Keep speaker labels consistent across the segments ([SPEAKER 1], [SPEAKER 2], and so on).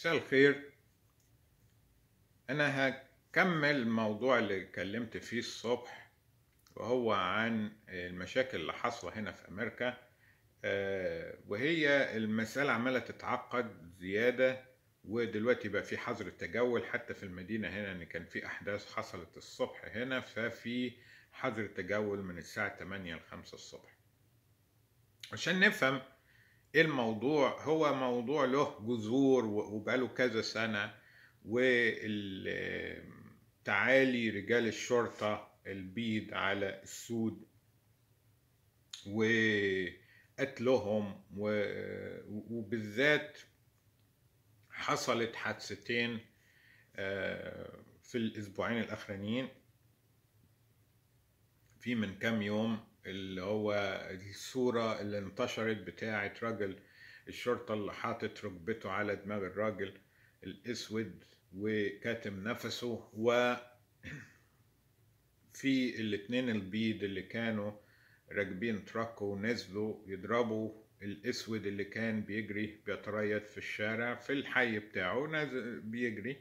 [SPEAKER 1] مساء الخير انا هكمل الموضوع اللي اتكلمت فيه الصبح وهو عن المشاكل اللي حاصله هنا في امريكا آه، وهي المساله عماله تتعقد زياده ودلوقتي بقى في حظر التجول حتى في المدينه هنا ان كان في احداث حصلت الصبح هنا ففي حظر تجول من الساعه 8 ل 5 الصبح عشان نفهم الموضوع هو موضوع له جذور وبقاله كذا سنة وتعالي رجال الشرطة البيض على السود وقتلهم وبالذات حصلت حادثتين آه، في الأسبوعين الأخرانيين في من كام يوم اللي هو الصورة اللي انتشرت بتاعة راجل الشرطة اللي حاطط ركبته على دماغ الراجل الأسود وكاتم نفسه و في الاتنين البيض اللي كانوا راكبين تراك ونزلوا يضربوا الأسود اللي كان بيجري بيتريض في الشارع في الحي بتاعه نازل بيجري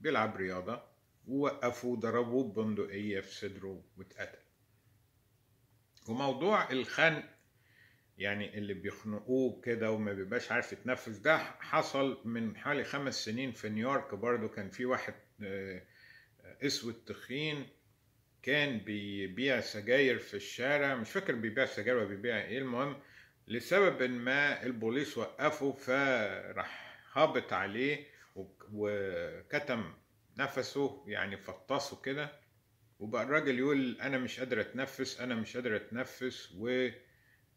[SPEAKER 1] بيلعب رياضة ووقفوا ضربوه ببندقية في صدره واتقتل وموضوع الخنق يعني اللي بيخنقوه كده وما بيبقاش عارف يتنفس ده حصل من حوالي خمس سنين في نيويورك برضو كان في واحد آه، اسود تخين كان بيبيع سجاير في الشارع مش فاكر بيبيع سجاير ولا بيبيع ايه المهم لسبب ما البوليس وقفه فراح هابط عليه وكتم نفسه يعني فطسه كده وبقى الراجل يقول انا مش قادر اتنفس انا مش قادر اتنفس و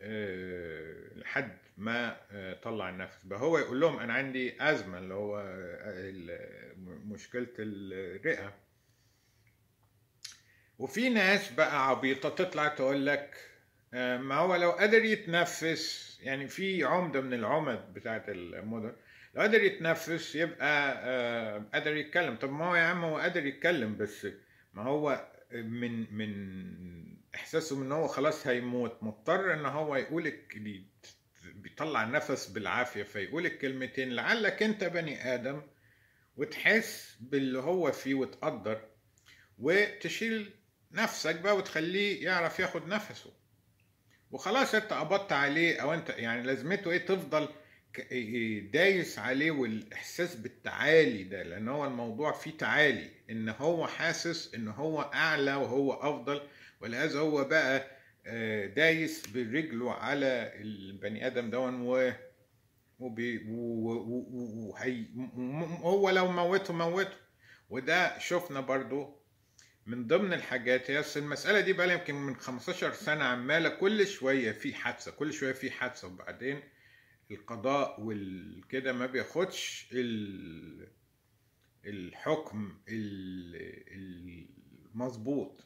[SPEAKER 1] آه، لحد ما آه، طلع النفس بقى هو يقول لهم انا عندي ازمه اللي هو آه، مشكله الرئه وفي ناس بقى عبيطه تطلع تقول لك ما هو لو قادر يتنفس يعني في عمده من العمد بتاعه المدن لو قادر يتنفس يبقى قادر يتكلم طب ما هو يا عم هو قادر يتكلم بس ما هو من من احساسه ان هو خلاص هيموت مضطر ان هو يقول بيطلع نفس بالعافيه فيقول الكلمتين لعلك انت بني ادم وتحس باللي هو فيه وتقدر وتشيل نفسك بقى وتخليه يعرف ياخد نفسه وخلاص انت قبضت عليه او انت يعني لازمته ايه تفضل إيه، دايس عليه والاحساس بالتعالي ده لان هو الموضوع فيه تعالي ان هو حاسس ان هو اعلى وهو افضل ولهذا هو بقى آه، دايس برجله على البني ادم ده و وهو لو موته موته وده شفنا برضو من ضمن الحاجات هي المساله دي بقى يمكن من 15 سنه عماله كل شويه في حادثه كل شويه في حادثه وبعدين القضاء والكده ما بياخدش الحكم المظبوط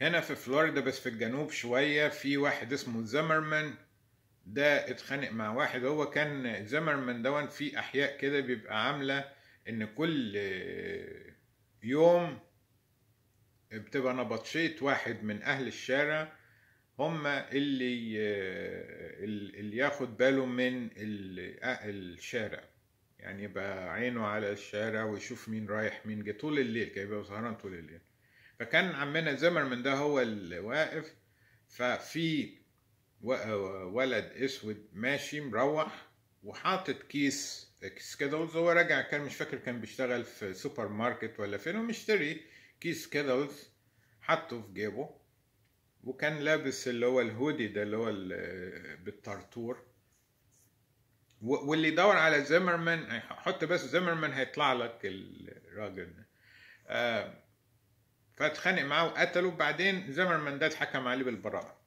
[SPEAKER 1] هنا في فلوريدا بس في الجنوب شوية في واحد اسمه زمرمان ده اتخانق مع واحد هو كان زمرمان دون في أحياء كده بيبقى عاملة إن كل يوم بتبقى نبطشيت واحد من أهل الشارع هم اللي آه، اللي ياخد باله من الشارع يعني يبقى عينه على الشارع ويشوف مين رايح مين جه طول الليل كان يبقى سهران طول الليل فكان عمنا من ده هو اللي واقف ففي ولد اسود ماشي مروح وحاطط كيس كيس كده هو راجع كان مش فاكر كان بيشتغل في سوبر ماركت ولا فين ومشتري كيس كده حطه في جيبه وكان لابس اللي هو الهودي ده اللي هو بالطرطور واللي يدور على زيمرمان حط بس زيمرمان هيطلع لك الراجل ده آه، فاتخانق معاه وقتله وبعدين زيمرمان ده اتحكم عليه بالبراءة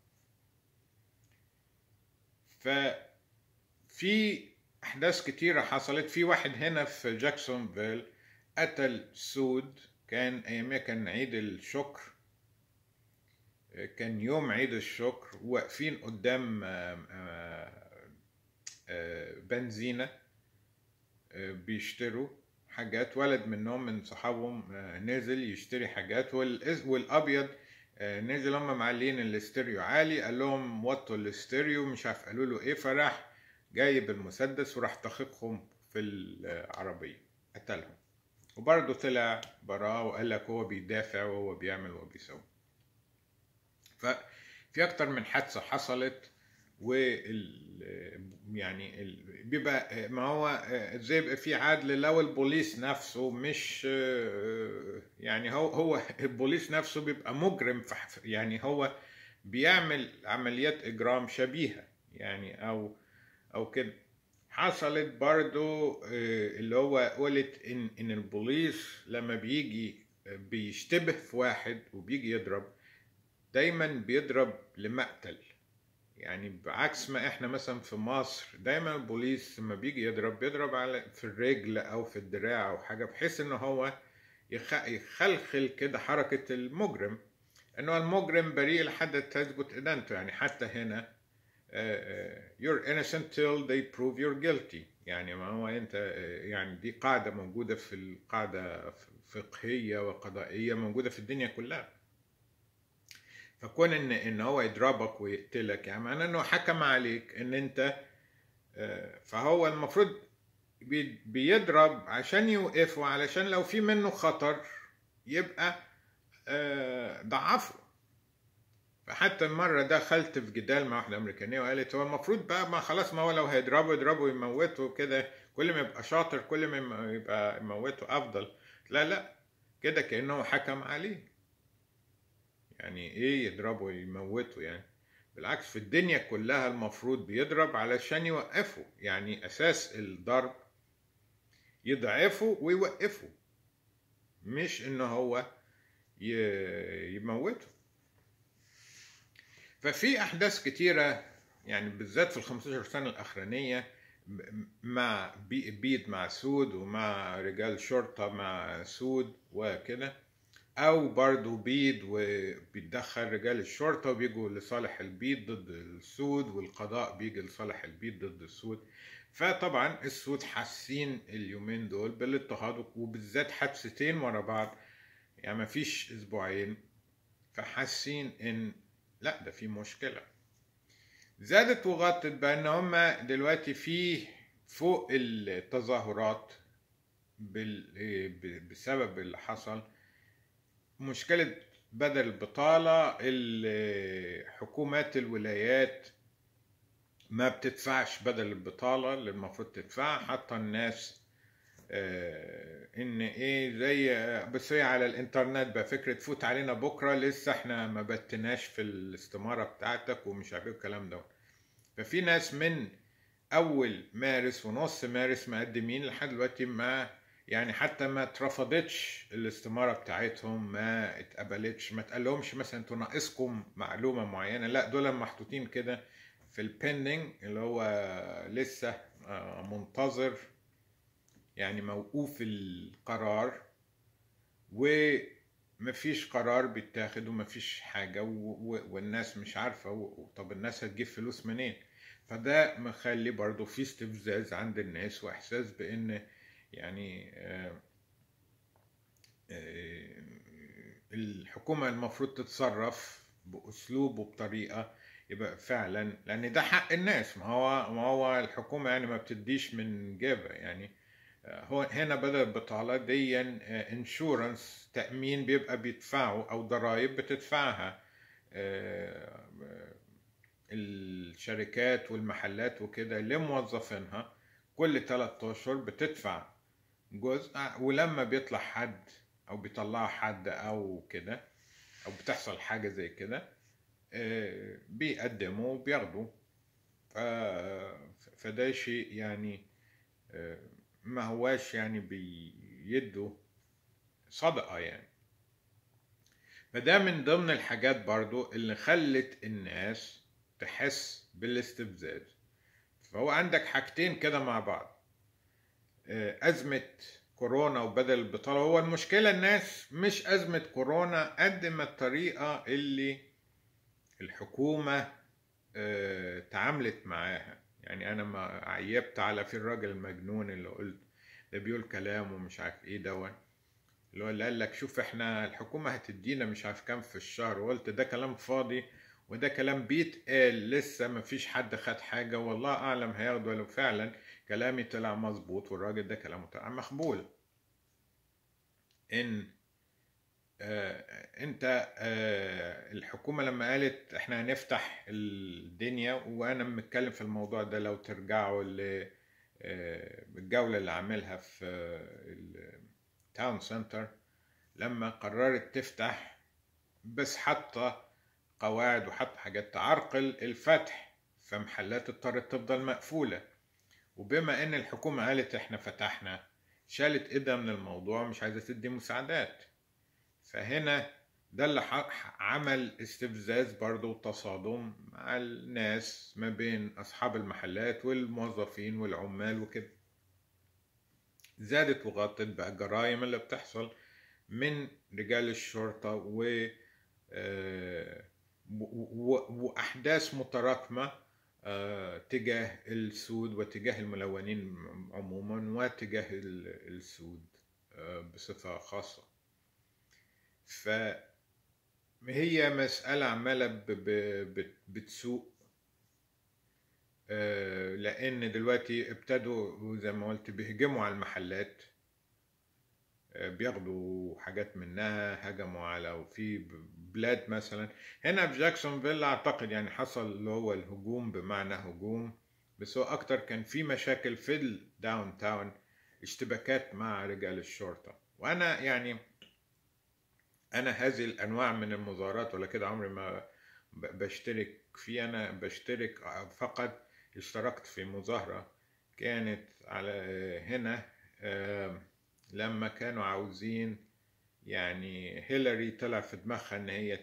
[SPEAKER 1] ففي أحداث كتيرة حصلت في واحد هنا في جاكسونفيل قتل سود كان أيامها كان عيد الشكر كان يوم عيد الشكر واقفين قدام آه، آه، آه، بنزينة بيشتروا حاجات ولد منهم من صحابهم نزل يشتري حاجات والابيض نزل هم معلين الاستيريو عالي قال لهم وطوا الاستيريو مش عارف قالوا له ايه فراح جايب المسدس وراح تخيقهم في العربية قتلهم وبرضه طلع براه وقال لك هو بيدافع وهو بيعمل وبيسوي ففي أكتر من حادثة حصلت و يعني بيبقى ما هو ازاي يبقى في عدل لو البوليس نفسه مش يعني هو هو البوليس نفسه بيبقى مجرم يعني هو بيعمل عمليات اجرام شبيهه يعني او او كده حصلت برضو اللي هو قلت ان ان البوليس لما بيجي بيشتبه في واحد وبيجي يضرب دايما بيضرب لمقتل يعني بعكس ما احنا مثلا في مصر دايما البوليس لما بيجي يضرب بيضرب على في الرجل او في الدراع او حاجه بحيث ان هو يخلخل كده حركه المجرم انه المجرم بريء لحد تثبت ادانته يعني حتى هنا يور آه، آه، innocent till they prove you're guilty يعني ما هو انت آه، يعني دي قاعده موجوده في القاعده فقهيه وقضائيه موجوده في الدنيا كلها فكون ان ان هو يضربك ويقتلك يعني معناه انه حكم عليك ان انت آه، فهو المفروض بيضرب عشان يوقفه علشان لو في منه خطر يبقى آه، ضعفه فحتى مرة دخلت في جدال مع واحدة أمريكانية وقالت هو المفروض بقى ما خلاص ما هو لو هيضربه يضربه ويموته كده كل ما يبقى شاطر كل ما يبقى يموته أفضل لا لا كده كأنه حكم عليه يعني ايه يضربه يموته يعني بالعكس في الدنيا كلها المفروض بيضرب علشان يوقفه يعني اساس الضرب يضعفه ويوقفه مش ان هو يموته ففي احداث كتيره يعني بالذات في ال 15 سنه الاخرانيه مع بيد مع سود ومع رجال شرطه مع سود وكده او برضو بيض وبيتدخل رجال الشرطة وبيجوا لصالح البيض ضد السود والقضاء بيجي لصالح البيض ضد السود فطبعا السود حاسين اليومين دول بالاضطهاد وبالذات حادثتين ورا بعض يعني مفيش اسبوعين فحاسين ان لا ده في مشكلة زادت وغطت بان هما دلوقتي في فوق التظاهرات بسبب اللي حصل مشكلة بدل البطالة اللي حكومات الولايات ما بتدفعش بدل البطالة اللي المفروض تدفعها حتى الناس آه، ان ايه زي بصي على الانترنت بفكرة فكرة تفوت علينا بكرة لسه احنا ما بتناش في الاستمارة بتاعتك ومش عارف إيه الكلام ده ففي ناس من اول مارس ونص مارس مقدمين لحد دلوقتي ما يعني حتى ما اترفضتش الاستماره بتاعتهم ما اتقبلتش ما اتقالهمش مثلا انتوا ناقصكم معلومه معينه لا دول محطوطين كده في البندنج اللي هو لسه آه، منتظر يعني موقوف القرار ومفيش قرار بيتاخد ومفيش حاجة والناس مش عارفة طب الناس هتجيب فلوس منين فده مخلي برضو في استفزاز عند الناس وإحساس بإن يعني آه، آه، الحكومة المفروض تتصرف بأسلوب وبطريقة يبقى فعلا لأن ده حق الناس ما هو ما هو الحكومة يعني ما بتديش من جيبها يعني آه، هو هنا بدل البطالة دي انشورنس تأمين بيبقى بيدفعه أو ضرائب بتدفعها الشركات والمحلات وكده لموظفينها كل تلات أشهر بتدفع جزء ولما بيطلع حد او بيطلعه حد او كده او بتحصل حاجه زي كده آه، بيقدموا وبياخدوا فده شيء يعني آه، ما هواش يعني بيدوا صدقه يعني فده من ضمن الحاجات برضو اللي خلت الناس تحس بالاستفزاز فهو عندك حاجتين كده مع بعض آه، أزمة كورونا وبدل البطالة هو المشكلة الناس مش أزمة كورونا قد ما الطريقة اللي الحكومة آه، تعاملت معاها يعني أنا ما عيبت على في الراجل المجنون اللي قلت ده بيقول كلام ومش عارف إيه دوت اللي هو اللي قال لك شوف إحنا الحكومة هتدينا مش عارف كام في الشهر وقلت ده كلام فاضي وده كلام بيتقال لسه مفيش حد خد حاجة والله أعلم هياخد ولو فعلا كلامي طلع مظبوط والراجل ده كلامه طلع مقبول ان آه انت آه الحكومه لما قالت احنا هنفتح الدنيا وانا متكلم في الموضوع ده لو ترجعوا ل آه الجوله اللي عاملها في التاون سنتر لما قررت تفتح بس حتى قواعد وحط حاجات تعرقل الفتح فمحلات اضطرت تفضل مقفوله وبما ان الحكومة قالت احنا فتحنا شالت ايدها من الموضوع مش عايزة تدي مساعدات فهنا ده اللي عمل استفزاز برضه وتصادم مع الناس ما بين أصحاب المحلات والموظفين والعمال وكده زادت وغطت بقى الجرائم اللي بتحصل من رجال الشرطة و آه، وأحداث متراكمة آه، تجاه السود وتجاه الملونين عموما وتجاه السود آه، بصفة خاصة فهي مسألة عمالة بتسوق آه، لأن دلوقتي ابتدوا زي ما قلت بيهجموا على المحلات آه، بياخدوا حاجات منها هجموا على وفي بلاد مثلا هنا في جاكسون فيلا اعتقد يعني حصل اللي هو الهجوم بمعنى هجوم بس هو اكتر كان في مشاكل في الداون تاون اشتباكات مع رجال الشرطة وانا يعني انا هذه الانواع من المظاهرات ولا كده عمري ما بشترك في انا بشترك فقط اشتركت في مظاهرة كانت على هنا لما كانوا عاوزين يعني هيلاري طلع في دماغها ان هي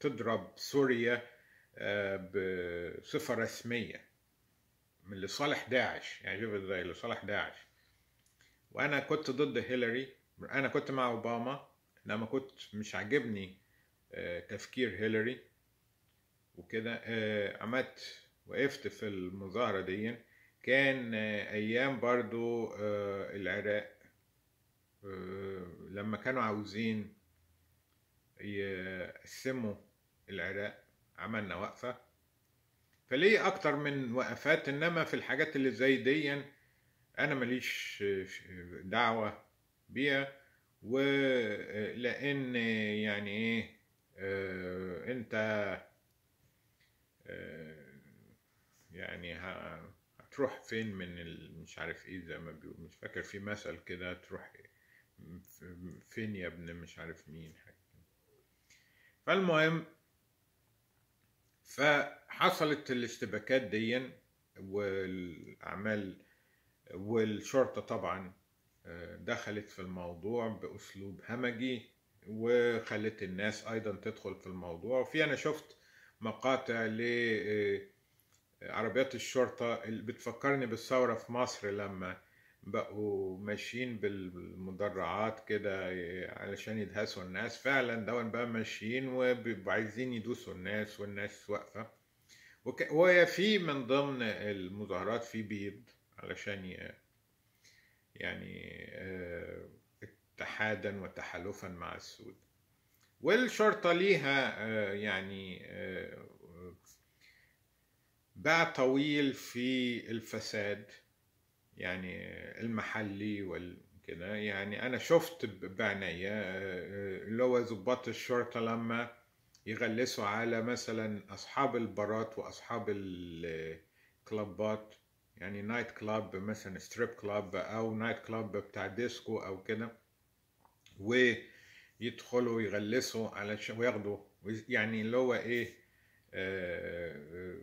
[SPEAKER 1] تضرب سوريا آه، بصفه رسميه من لصالح داعش يعني شوف ازاي لصالح داعش وانا كنت ضد هيلاري انا كنت مع اوباما انما كنت مش عاجبني آه، تفكير هيلاري وكده آه، عملت وقفت في المظاهره دي كان ايام برضو العراق لما كانوا عاوزين يقسموا العراق عملنا وقفة فليه أكتر من وقفات إنما في الحاجات اللي زي دي أنا مليش دعوة بيها ولأن يعني إيه آه، أنت آه، يعني هتروح فين من مش عارف إيه زي ما بيقول مش فاكر في مثل كده تروح إيه فين يا ابن مش عارف مين حاجة فالمهم فحصلت الاشتباكات دي والأعمال والشرطة طبعا آه، دخلت في الموضوع بأسلوب همجي وخلت الناس أيضا تدخل في الموضوع وفي أنا شفت مقاطع لعربيات آه، الشرطة اللي بتفكرني بالثورة في مصر لما بقوا ماشيين بالمدرعات كده علشان يدهسوا الناس فعلا دول بقى ماشيين وبيبقوا عايزين يدوسوا الناس والناس واقفة وك... وفي من ضمن المظاهرات في بيض علشان ي... يعني آه، اتحادا وتحالفا مع السود والشرطة ليها آه، يعني آه، باع طويل في الفساد يعني المحلي وكده يعني أنا شفت بعناية آه، آه، اللي هو ضباط الشرطة لما يغلسوا على مثلا أصحاب البارات وأصحاب الكلابات يعني نايت كلاب مثلا ستريب كلاب أو نايت كلاب بتاع ديسكو أو كده ويدخلوا يغلسوا على وياخدوا يعني اللي هو إيه آه, آه،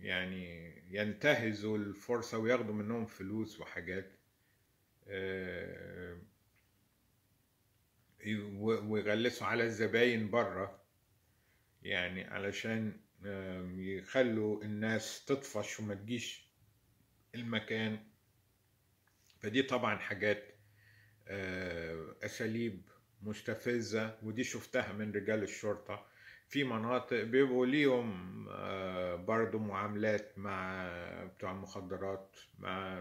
[SPEAKER 1] يعني ينتهزوا الفرصة وياخدوا منهم فلوس وحاجات آه، ويغلسوا على الزباين بره يعني علشان يخلوا الناس تطفش وما تجيش المكان فدي طبعا حاجات آه، أساليب مستفزة ودي شفتها من رجال الشرطة في مناطق بيبقوا ليهم آه، برضو معاملات مع بتوع المخدرات مع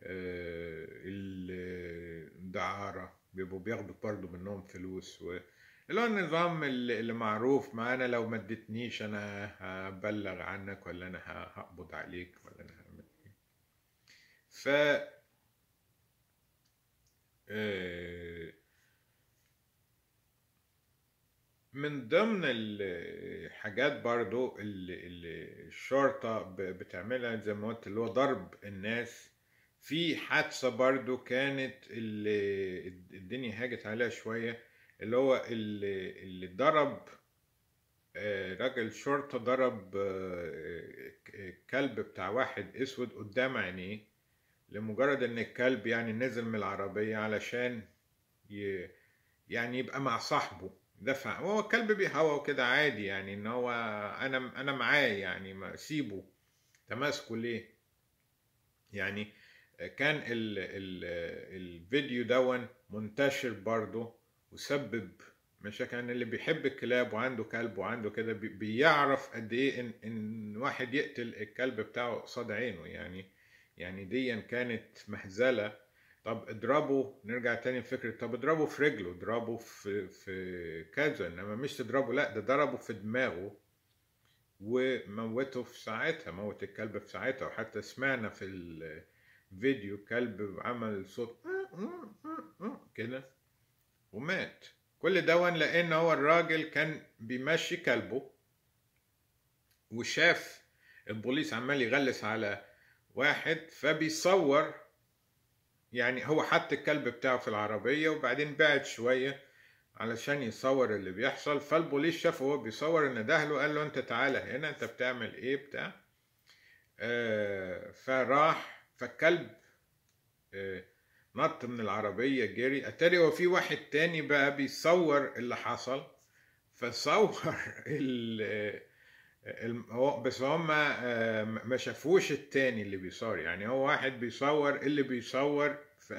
[SPEAKER 1] آه، الدعارة بيبقوا بياخدوا برضو منهم فلوس و... اللي هو النظام اللي معروف ما انا لو ما اديتنيش انا هبلغ عنك ولا انا هقبض عليك ولا انا هعمل ايه ف آه، من ضمن الحاجات برضو اللي الشرطة بتعملها زي ما قلت اللي هو ضرب الناس في حادثة برضو كانت اللي الدنيا هاجت عليها شوية اللي هو اللي, اللي ضرب آه، راجل شرطة ضرب آه، كلب بتاع واحد اسود قدام عينيه لمجرد ان الكلب يعني نزل من العربية علشان يعني يبقى مع صاحبه دفع وهو الكلب بيهوى كده عادي يعني ان هو انا انا معاه يعني ما سيبه تماسكه ليه يعني كان الـ الـ الفيديو دون منتشر برضه وسبب مشاكل يعني اللي بيحب الكلاب وعنده كلب وعنده كده بيعرف قد ايه ان, إن واحد يقتل الكلب بتاعه قصاد عينه يعني يعني ديا كانت مهزله طب اضربه نرجع تاني لفكره طب اضربه في رجله اضربه في في كذا انما مش تضربه لا ده ضربه في دماغه وموته في ساعتها موت الكلب في ساعتها وحتى سمعنا في الفيديو كلب عمل صوت كده ومات كل ده لان هو الراجل كان بيمشي كلبه وشاف البوليس عمال يغلس على واحد فبيصور يعني هو حط الكلب بتاعه في العربية وبعدين بعد شوية علشان يصور اللي بيحصل فالبوليس شافه وهو بيصور ان ده قال له انت تعالى هنا انت بتعمل ايه بتاع آه فراح فالكلب آه نط من العربية جري اتاري هو في واحد تاني بقى بيصور اللي حصل فصور هو بس هم آه، ما شافوش التاني اللي بيصور يعني هو واحد بيصور اللي بيصور ف...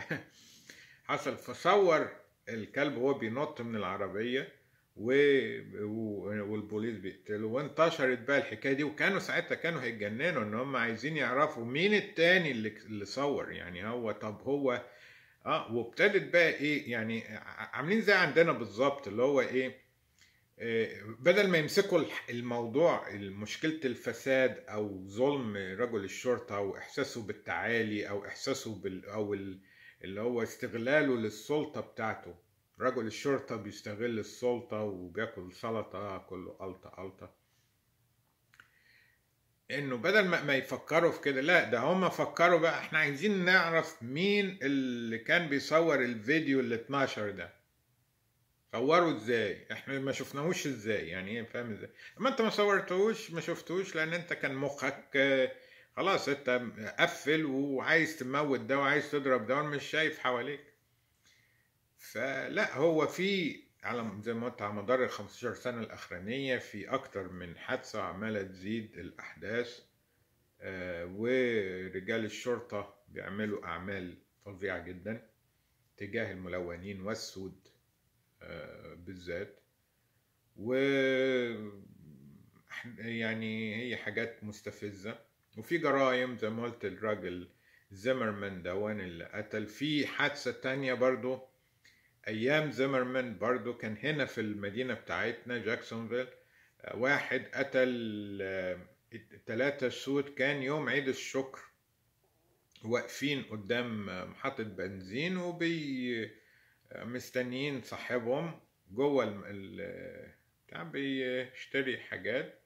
[SPEAKER 1] حصل فصور الكلب وهو بينط من العربيه و... والبوليس بيقتله وانتشرت بقى الحكايه دي وكانوا ساعتها كانوا هيتجننوا ان هم عايزين يعرفوا مين التاني اللي, اللي صور يعني هو طب هو اه وابتدت بقى ايه يعني عاملين زي عندنا بالظبط اللي هو ايه آه، بدل ما يمسكوا الموضوع مشكلة الفساد أو ظلم رجل الشرطة أو إحساسه بالتعالي أو إحساسه بال أو اللي هو استغلاله للسلطة بتاعته رجل الشرطة بيستغل السلطة وبياكل سلطة كله ألطة ألطة إنه بدل ما, ما يفكروا في كده لا ده هما فكروا بقى إحنا عايزين نعرف مين اللي كان بيصور الفيديو اللي اتنشر ده صوروا ازاي احنا ما شفناهوش ازاي يعني إيه؟ فاهم ازاي اما انت ما صورتهوش ما شفتهوش لان انت كان مخك خلاص انت قفل وعايز تموت ده وعايز تضرب ده مش شايف حواليك فلا هو في على زي ما قلت على مدار ال 15 سنة الأخرانية في أكتر من حادثة عمالة تزيد الأحداث آه، ورجال الشرطة بيعملوا أعمال فظيعة جدا تجاه الملونين والسود آه، بالذات و يعني هي حاجات مستفزة وفي جرائم زي ما قلت الراجل زيمرمان دوان اللي قتل في حادثة تانية برضو أيام زيمرمان برضو كان هنا في المدينة بتاعتنا جاكسونفيل واحد قتل آه، تلاتة سود كان يوم عيد الشكر واقفين قدام محطة بنزين وبي مستنيين صاحبهم جوه ال كان بيشتري حاجات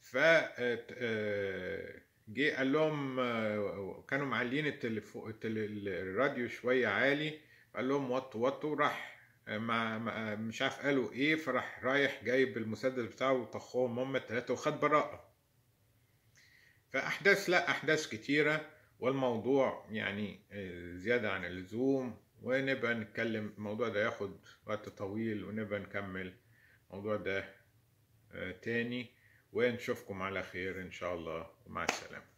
[SPEAKER 1] ف آه، جه قال لهم كانوا معلين التليفون الراديو شويه عالي قال لهم وطوا وطوا راح ما مش عارف قالوا ايه فراح رايح جايب المسدس بتاعه وطخهم هم التلاته وخد براءه فاحداث لا احداث كتيره والموضوع يعني آه، زياده عن اللزوم ونبقى نتكلم الموضوع ده ياخد وقت طويل ونبقى نكمل الموضوع ده آه، تاني ونشوفكم على خير إن شاء الله ومع السلامة